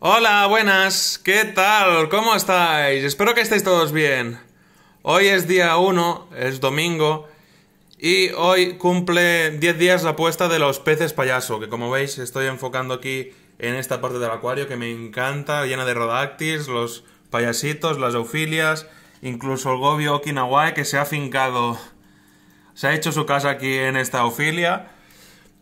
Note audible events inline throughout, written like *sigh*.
Hola, buenas, ¿qué tal? ¿Cómo estáis? Espero que estéis todos bien. Hoy es día 1, es domingo, y hoy cumple 10 días la puesta de los peces payaso, que como veis estoy enfocando aquí en esta parte del acuario que me encanta, llena de rodactis, los payasitos, las eufilias, incluso el gobio okinawa que se ha fincado, se ha hecho su casa aquí en esta eufilia.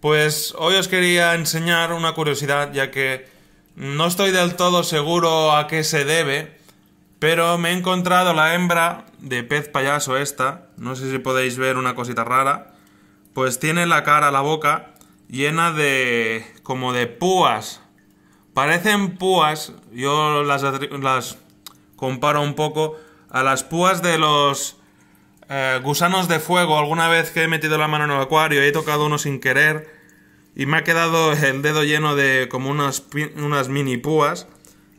Pues hoy os quería enseñar una curiosidad, ya que no estoy del todo seguro a qué se debe, pero me he encontrado la hembra de pez payaso esta, no sé si podéis ver una cosita rara, pues tiene la cara, la boca llena de como de púas. Parecen púas, yo las, comparo un poco a las púas de los eh, gusanos de fuego. Alguna vez que he metido la mano en el acuario y he tocado uno sin querer, y me ha quedado el dedo lleno de como unas, unas mini púas,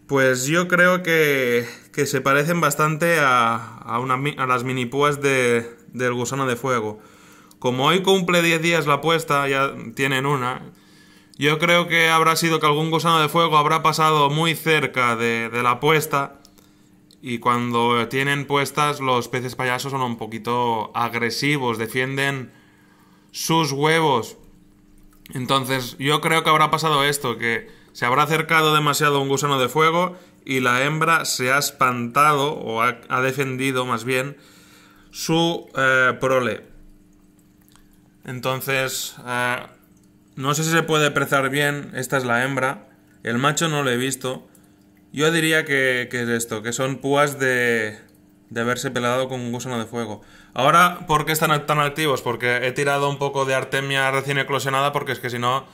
pues yo creo que, que se parecen bastante a, a, a las mini púas de, del gusano de fuego. Como hoy cumple 10 días la puesta, ya tienen una, yo creo que habrá sido que algún gusano de fuego habrá pasado muy cerca de, de la puesta y cuando tienen puestas los peces payasos son un poquito agresivos, defienden sus huevos entonces, yo creo que habrá pasado esto, que se habrá acercado demasiado un gusano de fuego y la hembra se ha espantado o ha, defendido más bien su eh, prole. Entonces, eh, no sé si se puede apreciar bien, esta es la hembra, el macho no lo he visto. Yo diría que, que es esto, que son púas de, de haberse pelado con un gusano de fuego. Ahora, ¿por qué están tan activos? Porque he tirado un poco de artemia recién eclosionada, porque es que si no,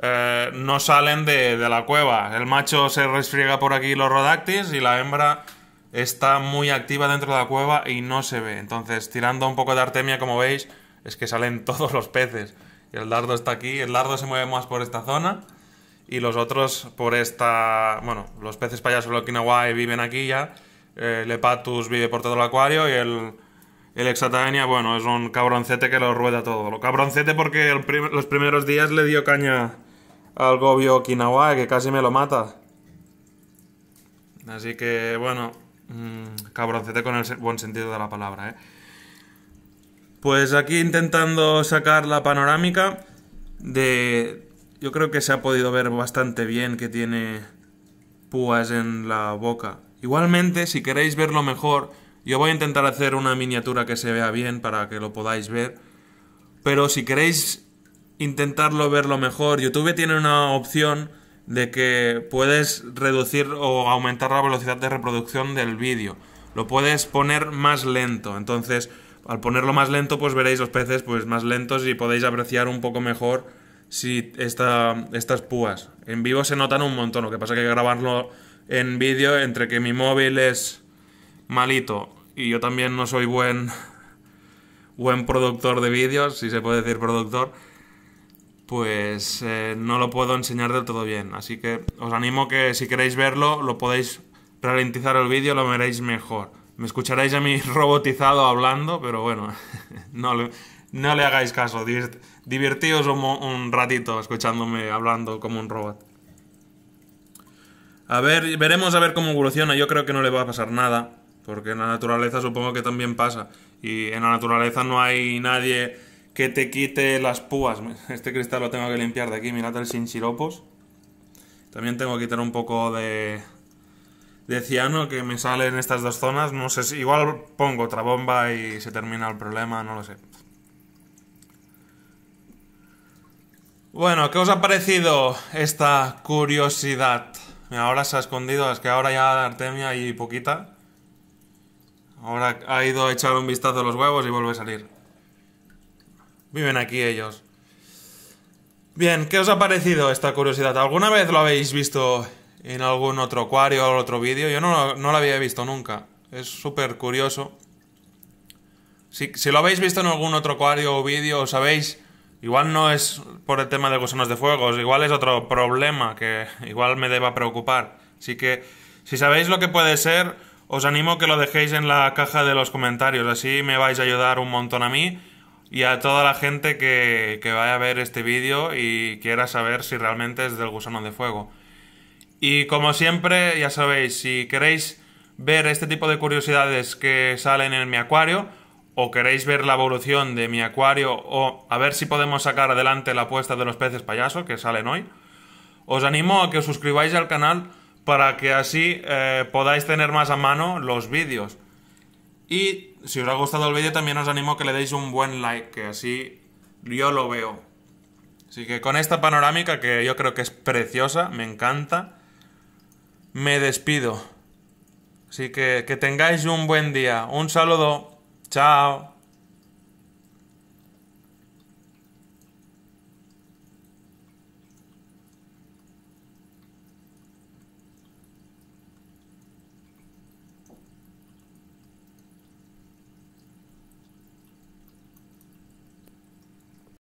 eh, no salen de, la cueva. El macho se resfriega por aquí los rodactis y la hembra está muy activa dentro de la cueva y no se ve. Entonces, tirando un poco de artemia, como veis, es que salen *laughs* todos los peces. Y el dardo está aquí, el dardo se mueve más por esta zona y los otros por esta... Bueno, los peces payaso y viven aquí ya el eh, Hepatus vive por todo el acuario y el, el Exatania, bueno, es un cabroncete que lo rueda todo. Lo cabroncete porque los primeros días le dio caña al Gobio Okinawa, que casi me lo mata. Así que, bueno, mm, cabroncete con el buen sentido de la palabra, ¿eh? Pues aquí intentando sacar la panorámica de... Yo creo que se ha podido ver bastante bien que tiene púas en la boca. Igualmente, si queréis verlo mejor, yo voy a intentar hacer una miniatura que se vea bien para que lo podáis ver. Pero si queréis intentarlo verlo mejor, YouTube tiene una opción de que puedes reducir o aumentar la velocidad de reproducción del vídeo. Lo puedes poner más lento. Entonces, al ponerlo más lento, pues veréis los peces pues, más lentos y podéis apreciar un poco mejor si estas púas. En vivo se notan un montón, lo que pasa que grabarlo en vídeo entre que mi móvil es malito y yo también no soy buen *laughs* buen productor de vídeos, si se puede decir productor, pues eh, no lo puedo enseñar del todo bien. Así que os animo que si queréis verlo, lo podéis ralentizar el vídeo, lo veréis mejor. Me escucharéis a mí *laughs* robotizado hablando, pero bueno, *laughs* no, le, hagáis caso. Divertíos un ratito escuchándome hablando como un robot. A ver, veremos a ver cómo evoluciona. Yo creo que no le va a pasar nada, porque en la naturaleza supongo que también pasa. Y en la naturaleza no hay nadie que te quite las púas. *laughs* Este cristal lo tengo que limpiar de aquí, mirad el sin siropos. También tengo que quitar un poco de, de ciano que me sale en estas dos zonas. No sé si. Igual pongo otra bomba y se termina el problema, no lo sé. Bueno, ¿qué os ha parecido esta curiosidad? ahora se ha escondido, es que ahora ya Artemia y poquita. Ahora ha ido a echar un vistazo a los huevos y vuelve a salir. Viven aquí ellos. Bien, ¿qué os ha parecido esta curiosidad? ¿Alguna vez lo habéis visto en algún otro acuario o otro vídeo? Yo no, lo había visto nunca. Es súper curioso. Si, si, lo habéis visto en algún otro acuario o vídeo, sabéis... Igual no es por el tema de gusanos de fuego, igual es otro problema que igual me deba preocupar. Así que, si sabéis lo que puede ser, os animo que lo dejéis en la caja de los comentarios. Así me vais a ayudar un montón a mí y a toda la gente que, que vaya a ver este vídeo y quiera saber si realmente es del gusano de fuego. Y como siempre, ya sabéis, si queréis ver este tipo de curiosidades que salen en mi acuario, o queréis ver la evolución de mi acuario o a ver si podemos sacar adelante la apuesta de los peces payaso, que salen hoy, os animo a que os suscribáis al canal para que así eh, podáis tener más a mano los vídeos. Y si os ha gustado el vídeo también os animo a que le deis un buen like, que así yo lo veo. Así que con esta panorámica que yo creo que es preciosa, me encanta, me despido. Así que que tengáis un buen día. Un saludo. Chao.